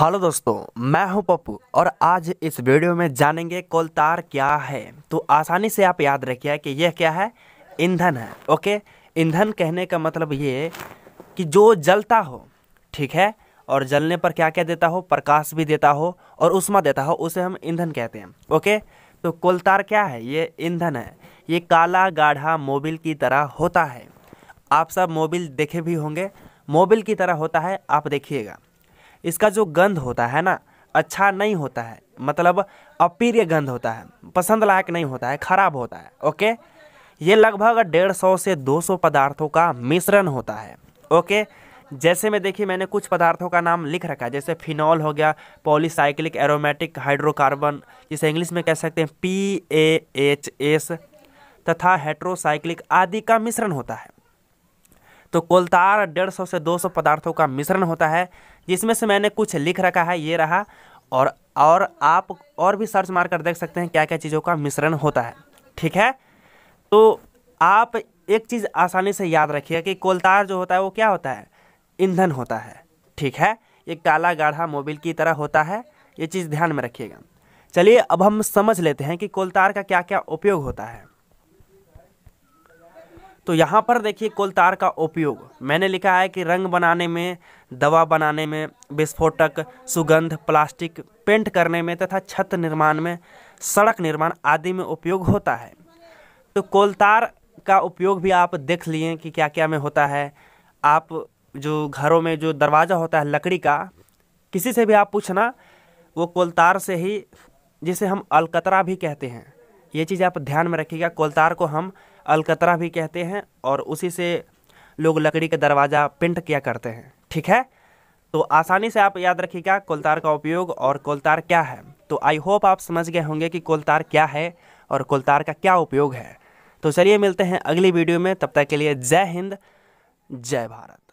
hello दोस्तों मैं हूं पप्पू और आज इस वीडियो में जानेंगे कोलतार क्या है तो आसानी से आप याद रखिए कि यह क्या है ईंधन है ओके ईंधन कहने का मतलब ये कि जो जलता हो ठीक है और जलने पर क्या क्या देता हो प्रकाश भी देता हो और उष्मा देता हो उसे हम ईंधन कहते हैं ओके तो कोलतार क्या है ये ईंधन है ये काला गाढ़ा मोबिल की तरह होता है आप सब मोबिल देखे भी होंगे मोबिल की तरह होता है आप देखिएगा इसका जो गंध होता है ना अच्छा नहीं होता है मतलब अप्रिय गंध होता है पसंद लायक नहीं होता है खराब होता है ओके ये लगभग डेढ़ सौ से दो सौ पदार्थों का मिश्रण होता है ओके जैसे में देखिए मैंने कुछ पदार्थों का नाम लिख रखा है जैसे फिनॉल हो गया पॉलीसाइक्लिक एरोमेटिक हाइड्रोकार्बन जिसे इंग्लिश में कह सकते हैं पी ए एच एस तथा हेट्रोसाइक्लिक आदि का मिश्रण होता है तो कोलतार डेढ़ सौ से 200 पदार्थों का मिश्रण होता है जिसमें से मैंने कुछ लिख रखा है ये रहा और और आप और भी सर्च मार कर देख सकते हैं क्या क्या चीज़ों का मिश्रण होता है ठीक है तो आप एक चीज़ आसानी से याद रखिए कि कोलतार जो होता है वो क्या होता है ईंधन होता है ठीक है ये काला गाढ़ा मोबिल की तरह होता है ये चीज़ ध्यान में रखिएगा चलिए अब हम समझ लेते हैं कि कोलतार का क्या क्या उपयोग होता है तो यहाँ पर देखिए कोलतार का उपयोग मैंने लिखा है कि रंग बनाने में दवा बनाने में विस्फोटक सुगंध प्लास्टिक पेंट करने में तथा छत निर्माण में सड़क निर्माण आदि में उपयोग होता है तो कोलतार का उपयोग भी आप देख लिए कि क्या क्या में होता है आप जो घरों में जो दरवाज़ा होता है लकड़ी का किसी से भी आप पूछना वो कोलतार से ही जिसे हम अलकतरा भी कहते हैं ये चीज़ आप ध्यान में रखिएगा कोलतार को हम अलकतरा भी कहते हैं और उसी से लोग लकड़ी का दरवाज़ा पेंट किया करते हैं ठीक है तो आसानी से आप याद रखिएगा कोलतार का उपयोग और कोलतार क्या है तो आई होप आप समझ गए होंगे कि कोलतार क्या है और कोलतार का क्या उपयोग है तो चलिए मिलते हैं अगली वीडियो में तब तक के लिए जय हिंद जय भारत